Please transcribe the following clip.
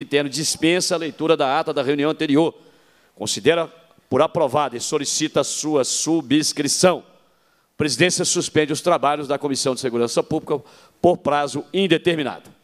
Interno dispensa a leitura da ata da reunião anterior. Considera por aprovada e solicita sua subscrição. A presidência suspende os trabalhos da Comissão de Segurança Pública por prazo indeterminado.